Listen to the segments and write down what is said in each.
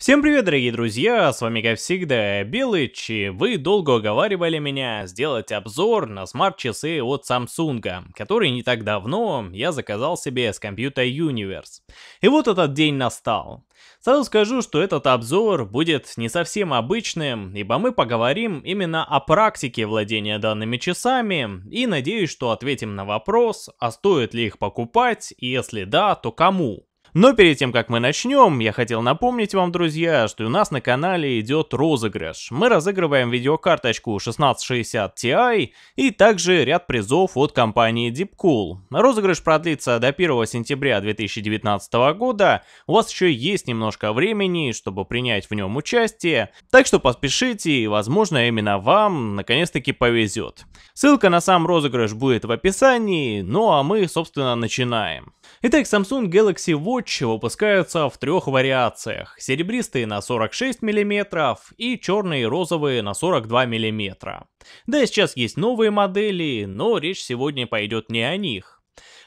Всем привет, дорогие друзья, с вами как всегда Белыч, и вы долго уговаривали меня сделать обзор на смарт-часы от Samsung, которые не так давно я заказал себе с компьютера Universe. И вот этот день настал. Сразу скажу, что этот обзор будет не совсем обычным, ибо мы поговорим именно о практике владения данными часами и надеюсь, что ответим на вопрос, а стоит ли их покупать, и если да, то кому. Но перед тем, как мы начнем, я хотел напомнить вам, друзья, что у нас на канале идет розыгрыш. Мы разыгрываем видеокарточку 1660 Ti и также ряд призов от компании Deepcool. Розыгрыш продлится до 1 сентября 2019 года. У вас еще есть немножко времени, чтобы принять в нем участие. Так что поспешите, и возможно именно вам наконец-таки повезет. Ссылка на сам розыгрыш будет в описании, ну а мы, собственно, начинаем. Итак, Samsung Galaxy Watch выпускаются в трех вариациях. Серебристые на 46 мм и черные и розовые на 42 мм. Да, сейчас есть новые модели, но речь сегодня пойдет не о них.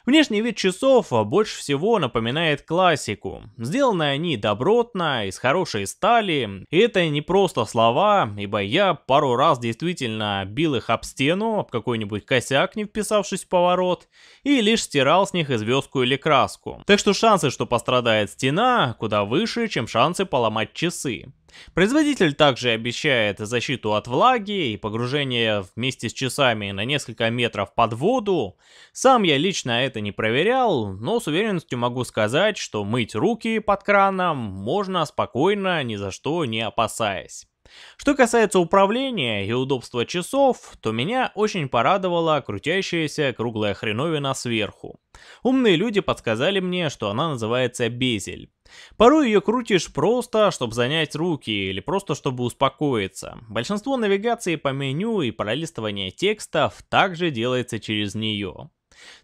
Внешний вид часов больше всего напоминает классику. Сделаны они добротно, из хорошей стали, и это не просто слова, ибо я пару раз действительно бил их об стену, об какой-нибудь косяк, не вписавшись в поворот, и лишь стирал с них известку или краску. Так что шансы, что пострадает стена, куда выше, чем шансы поломать часы. Производитель также обещает защиту от влаги и погружение вместе с часами на несколько метров под воду. Сам я лично это не проверял, но с уверенностью могу сказать, что мыть руки под краном можно спокойно, ни за что не опасаясь. Что касается управления и удобства часов, то меня очень порадовала крутящаяся круглая хреновина сверху. Умные люди подсказали мне, что она называется безель. Порой ее крутишь просто, чтобы занять руки или просто чтобы успокоиться. Большинство навигации по меню и пролистывания текстов также делается через нее.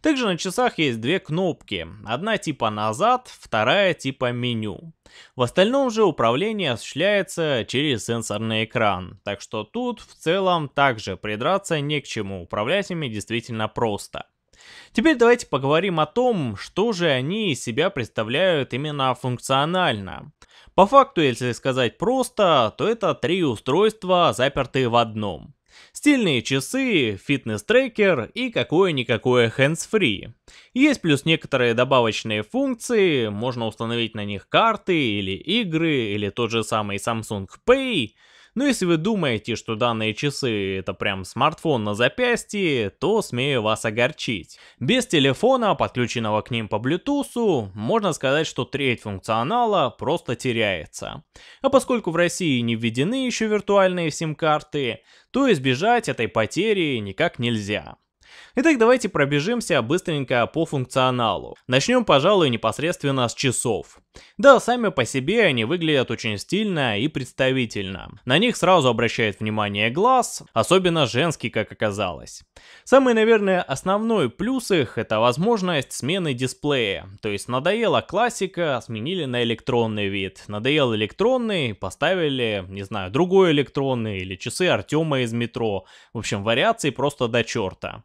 Также на часах есть две кнопки, одна типа назад, вторая типа меню. В остальном же управление осуществляется через сенсорный экран, так что тут в целом также придраться не к чему, управлять ими действительно просто. Теперь давайте поговорим о том, что же они из себя представляют именно функционально. По факту, если сказать просто, то это три устройства, запертые в одном. Стильные часы, фитнес-трекер и какое-никакое hands-free. Есть плюс некоторые добавочные функции, можно установить на них карты или игры, или тот же самый Samsung Pay – но ну, если вы думаете, что данные часы это прям смартфон на запястье, то смею вас огорчить. Без телефона, подключенного к ним по Bluetooth, можно сказать, что треть функционала просто теряется. А поскольку в России не введены еще виртуальные сим-карты, то избежать этой потери никак нельзя. Итак, давайте пробежимся быстренько по функционалу. Начнем, пожалуй, непосредственно с часов. Да, сами по себе они выглядят очень стильно и представительно. На них сразу обращает внимание глаз, особенно женский, как оказалось. Самый, наверное, основной плюс их это возможность смены дисплея. То есть надоела классика, сменили на электронный вид. Надоел электронный, поставили, не знаю, другой электронный или часы Артема из метро. В общем, вариаций просто до черта.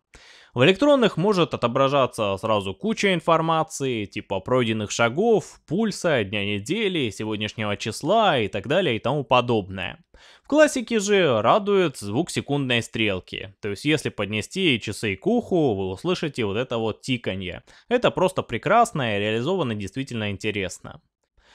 В электронных может отображаться сразу куча информации, типа пройденных шагов, пульса, дня недели, сегодняшнего числа и так далее и тому подобное. В классике же радует звук секундной стрелки, то есть если поднести часы к уху, вы услышите вот это вот тиканье. Это просто прекрасно и реализовано действительно интересно.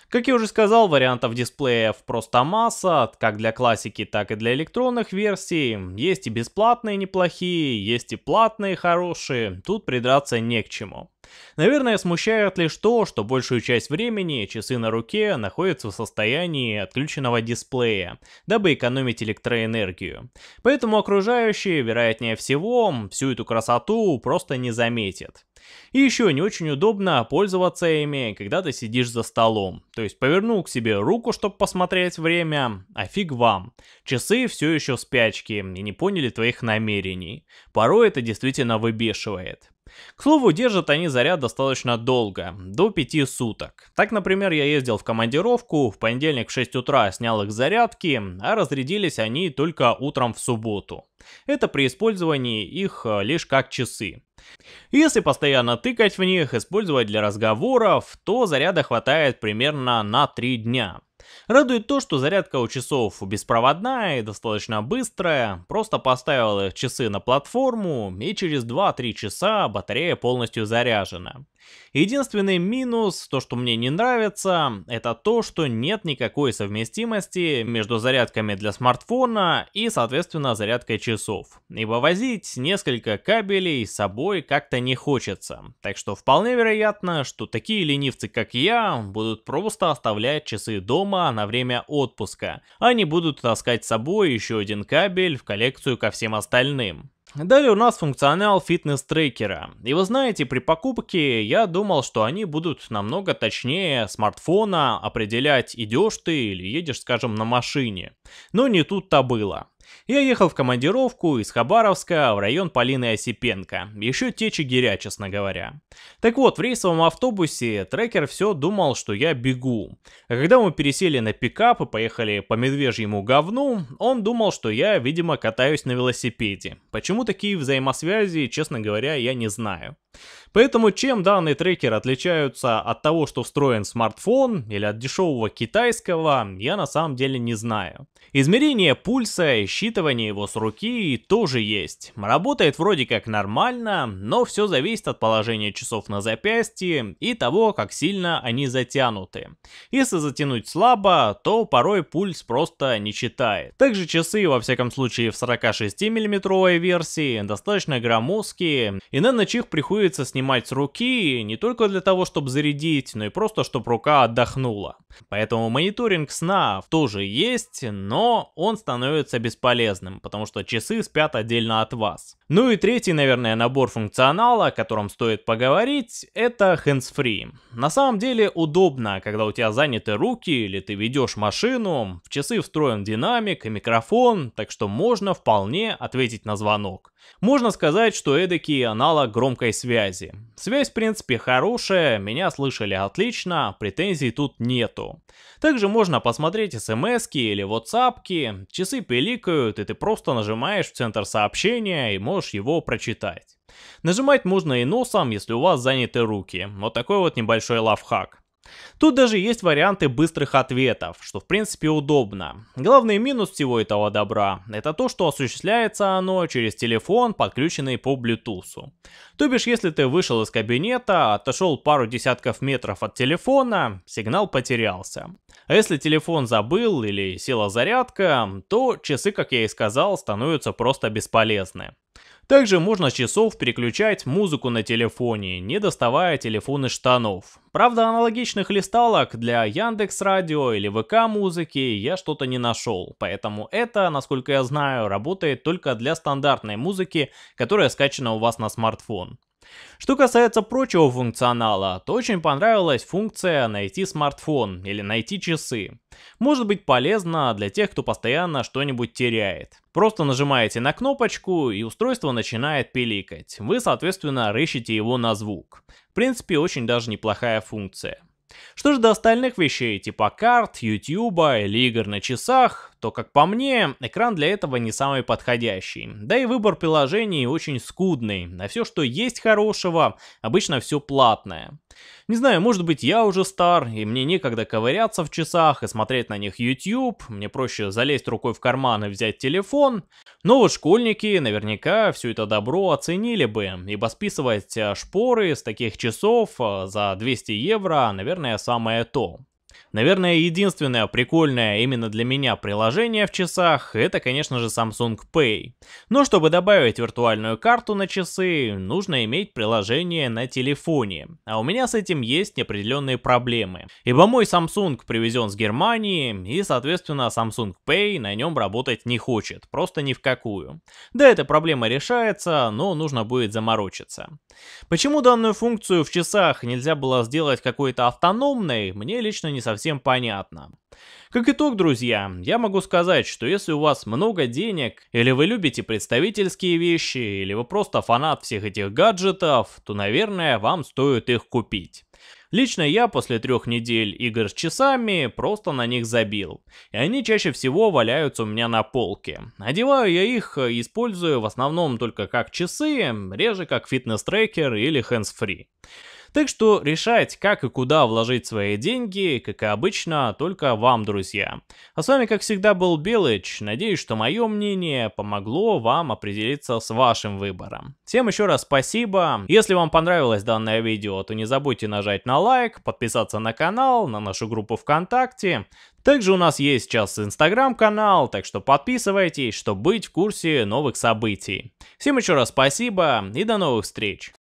Как я уже сказал, вариантов дисплеев просто масса, как для классики, так и для электронных версий. Есть и бесплатные неплохие, есть и платные хорошие, тут придраться не к чему. Наверное, смущает лишь то, что большую часть времени часы на руке находятся в состоянии отключенного дисплея, дабы экономить электроэнергию. Поэтому окружающие, вероятнее всего, всю эту красоту просто не заметят. И еще не очень удобно пользоваться ими, когда ты сидишь за столом. То есть повернул к себе руку, чтобы посмотреть время, а фиг вам. Часы все еще в спячке и не поняли твоих намерений. Порой это действительно выбешивает. К слову, держат они заряд достаточно долго, до 5 суток. Так, например, я ездил в командировку, в понедельник в 6 утра снял их зарядки, а разрядились они только утром в субботу. Это при использовании их э, лишь как часы. Если постоянно тыкать в них, использовать для разговоров, то заряда хватает примерно на 3 дня. Радует то, что зарядка у часов беспроводная и достаточно быстрая, просто поставил их часы на платформу и через 2-3 часа батарея полностью заряжена. Единственный минус, то что мне не нравится, это то, что нет никакой совместимости между зарядками для смартфона и соответственно зарядкой часов, ибо возить несколько кабелей с собой как-то не хочется, так что вполне вероятно, что такие ленивцы как я будут просто оставлять часы дома ума на время отпуска. Они будут таскать с собой еще один кабель в коллекцию ко всем остальным. Далее у нас функционал фитнес-трекера. И вы знаете, при покупке я думал, что они будут намного точнее смартфона определять, идешь ты или едешь, скажем, на машине. Но не тут-то было. Я ехал в командировку из Хабаровска в район Полины Осипенко. Еще те чигиря, честно говоря. Так вот, в рейсовом автобусе трекер все думал, что я бегу. А когда мы пересели на пикап и поехали по медвежьему говну, он думал, что я, видимо, катаюсь на велосипеде. Почему такие взаимосвязи, честно говоря, я не знаю. Поэтому чем данный трекер отличается от того, что встроен в смартфон или от дешевого китайского, я на самом деле не знаю. Измерение пульса и считывание его с руки тоже есть. Работает вроде как нормально, но все зависит от положения часов на запястье и того, как сильно они затянуты. Если затянуть слабо, то порой пульс просто не читает. Также часы, во всяком случае в 46 миллиметровой версии, достаточно громоздкие, и на ночь их приходится рекомендуется снимать с руки не только для того, чтобы зарядить, но и просто, чтобы рука отдохнула. Поэтому мониторинг сна тоже есть, но он становится бесполезным, потому что часы спят отдельно от вас. Ну и третий, наверное, набор функционала, о котором стоит поговорить, это hands-free. На самом деле удобно, когда у тебя заняты руки или ты ведешь машину, в часы встроен динамик и микрофон, так что можно вполне ответить на звонок. Можно сказать, что эдакий аналог громкой связи. Связь, в принципе, хорошая, меня слышали отлично, претензий тут нету. Также можно посмотреть смс или whatsapp часы пиликают, и ты просто нажимаешь в центр сообщения и можешь его прочитать. Нажимать можно и носом, если у вас заняты руки. Вот такой вот небольшой лавхак. Тут даже есть варианты быстрых ответов, что в принципе удобно. Главный минус всего этого добра – это то, что осуществляется оно через телефон, подключенный по Bluetooth. То бишь, если ты вышел из кабинета, отошел пару десятков метров от телефона, сигнал потерялся. А если телефон забыл или села зарядка, то часы, как я и сказал, становятся просто бесполезны. Также можно с часов переключать музыку на телефоне, не доставая телефон из штанов. Правда, аналогичных листалок для Яндекс Радио или ВК музыки я что-то не нашел, поэтому это, насколько я знаю, работает только для стандартной музыки, которая скачана у вас на смартфон. Что касается прочего функционала, то очень понравилась функция «Найти смартфон» или «Найти часы». Может быть полезно для тех, кто постоянно что-нибудь теряет. Просто нажимаете на кнопочку и устройство начинает пиликать. Вы, соответственно, рыщите его на звук. В принципе, очень даже неплохая функция. Что же до остальных вещей, типа карт, ютуба или игр на часах, то, как по мне, экран для этого не самый подходящий. Да и выбор приложений очень скудный. а все, что есть хорошего, обычно все платное. Не знаю, может быть я уже стар, и мне некогда ковыряться в часах и смотреть на них YouTube, мне проще залезть рукой в карман и взять телефон, но вот школьники наверняка все это добро оценили бы, ибо списывать а, шпоры с таких часов а, за 200 евро, наверное, самое то. Наверное, единственное прикольное именно для меня приложение в часах, это, конечно же, Samsung Pay. Но чтобы добавить виртуальную карту на часы, нужно иметь приложение на телефоне. А у меня с этим есть неопределенные проблемы. Ибо мой Samsung привезен с Германии, и, соответственно, Samsung Pay на нем работать не хочет, просто ни в какую. Да, эта проблема решается, но нужно будет заморочиться. Почему данную функцию в часах нельзя было сделать какой-то автономной, мне лично не не совсем понятно. Как итог, друзья, я могу сказать, что если у вас много денег, или вы любите представительские вещи, или вы просто фанат всех этих гаджетов, то, наверное, вам стоит их купить. Лично я после трех недель игр с часами просто на них забил. И они чаще всего валяются у меня на полке. Одеваю я их э, использую в основном только как часы, реже как фитнес-трекер или hands-free. Так что решать, как и куда вложить свои деньги, как и обычно, только вам, друзья. А с вами, как всегда, был Белыч. Надеюсь, что мое мнение помогло вам определиться с вашим выбором. Всем еще раз спасибо. Если вам понравилось данное видео, то не забудьте нажать на лайк, подписаться на канал, на нашу группу ВКонтакте. Также у нас есть сейчас инстаграм-канал, так что подписывайтесь, чтобы быть в курсе новых событий. Всем еще раз спасибо и до новых встреч!